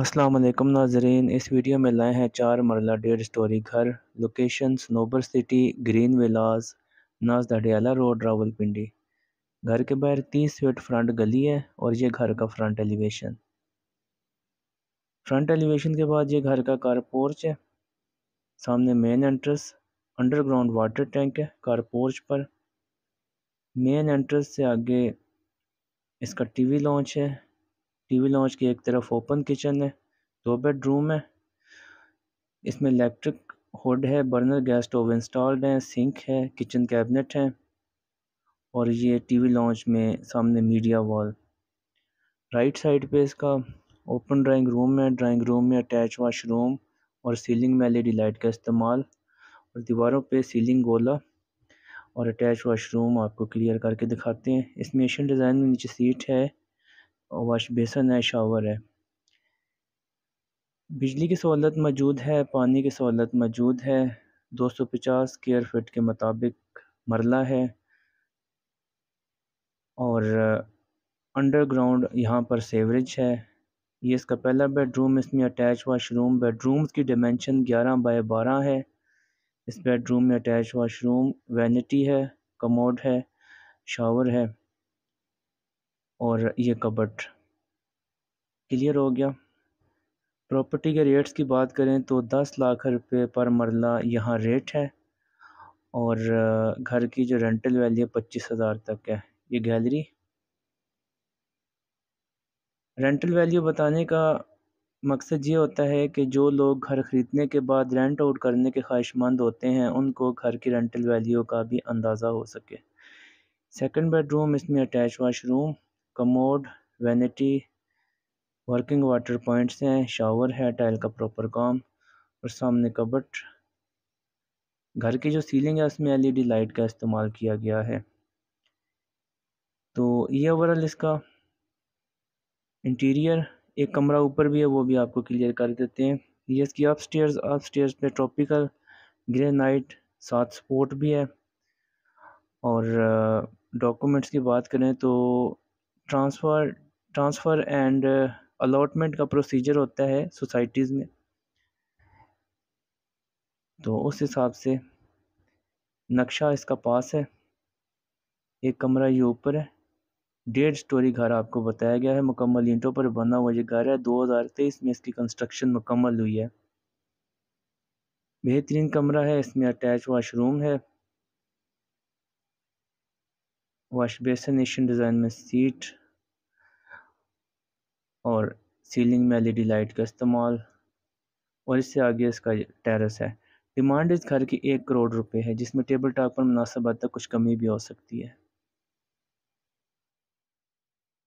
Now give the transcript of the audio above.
असलकम नाजरीन इस वीडियो में लाए हैं चार मरला डेढ़ स्टोरी घर location Snober city green villas Naz Dadyal road Rawalpindi घर के बाहर तीस फीट फ्रंट गली है और ये घर का फ्रंट एलिवेशन फ्रंट एलिवेशन के बाद ये घर का कार पोर्च है सामने main entrance underground water tank है कार पोर्च पर मेन एंट्रेंस से आगे इसका टीवी लॉन्च है टीवी लॉन्च की एक तरफ ओपन किचन है दो बेडरूम है इसमें इलेक्ट्रिक हुड है बर्नर गैस स्टोव इंस्टॉल्ड है सिंक है किचन कैबिनेट है और ये टीवी लॉन्च में सामने मीडिया वॉल राइट साइड पे इसका ओपन ड्राइंग रूम है ड्राइंग रूम में अटैच वाशरूम और सीलिंग में एलईडी लाइट का इस्तेमाल और दीवारों पे सीलिंग गोला और अटैच वाशरूम आपको क्लियर करके दिखाते हैं इसमें एशियन डिज़ाइन में नीचे सीट है वाश बेसन है शावर है बिजली की सहूलत मौजूद है पानी की सहूलत मौजूद है 250 स्क्वायर फिट के मुताबिक मरला है और अंडरग्राउंड यहाँ पर सेवरेज है ये इसका पहला बेडरूम इसमें अटैच वाशरूम बेडरूम्स की डिमेंशन 11 बाय 12 है इस बेडरूम में अटैच वाशरूम वैनिटी है कमोड है शावर है और ये कबट क्लियर हो गया प्रॉपर्टी के रेट्स की बात करें तो दस लाख रुपए पर मरला यहाँ रेट है और घर की जो रेंटल वैल्यू पच्चीस हज़ार तक है ये गैलरी रेंटल वैल्यू बताने का मकसद ये होता है कि जो लोग घर ख़रीदने के बाद रेंट आउट करने के ख्वाहिशमंद होते हैं उनको घर की रेंटल वैल्यू का भी अंदाज़ा हो सके सेकंड बेडरूम इसमें attach washroom commode vanity working water points हैं शावर है टाइल का प्रॉपर काम और सामने कबट घर की जो सीलिंग है उसमें एलईडी लाइट का इस्तेमाल किया गया है तो ये ओवरऑल इसका इंटीरियर एक कमरा ऊपर भी है वो भी आपको क्लियर कर देते हैं ये इसकी अप स्टेयर्स अप स्टेयर्स पर ट्रॉपिकल ग्रेनाइट साथ सपोर्ट भी है और डॉक्यूमेंट्स की बात करें तो transfer transfer and allotment uh, का प्रोसीजर होता है सोसाइटीज़ में तो उस हिसाब से नक्शा इसका पास है एक कमरा ये ऊपर है डेढ़ स्टोरी घर आपको बताया गया है मुकम्मल ईंटों पर बना हुआ ये घर है 2023 में इसकी कंस्ट्रक्शन मुकम्मल हुई है बेहतरीन कमरा है इसमें अटैच वाशरूम है वॉश बेसन एशियन डिज़ाइन में सीट और सीलिंग में एलईडी लाइट का इस्तेमाल और इससे आगे इसका टेरेस है डिमांड इस घर की एक करोड़ रुपए है जिसमें टेबल टॉप पर मुनासबत तक कुछ कमी भी हो सकती है